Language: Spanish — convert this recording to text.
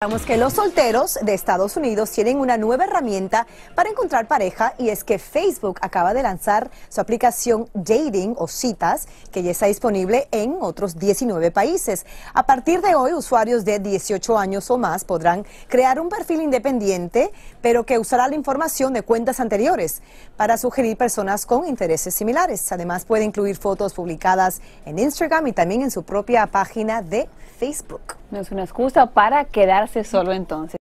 Vamos que los solteros de Estados Unidos tienen una nueva herramienta para encontrar pareja y es que Facebook acaba de lanzar su aplicación Dating o Citas, que ya está disponible en otros 19 países. A partir de hoy, usuarios de 18 años o más podrán crear un perfil independiente, pero que usará la información de cuentas anteriores para sugerir personas con intereses similares. Además, puede incluir fotos publicadas en Instagram y también en su propia página de Facebook. No es una excusa para quedarse solo entonces.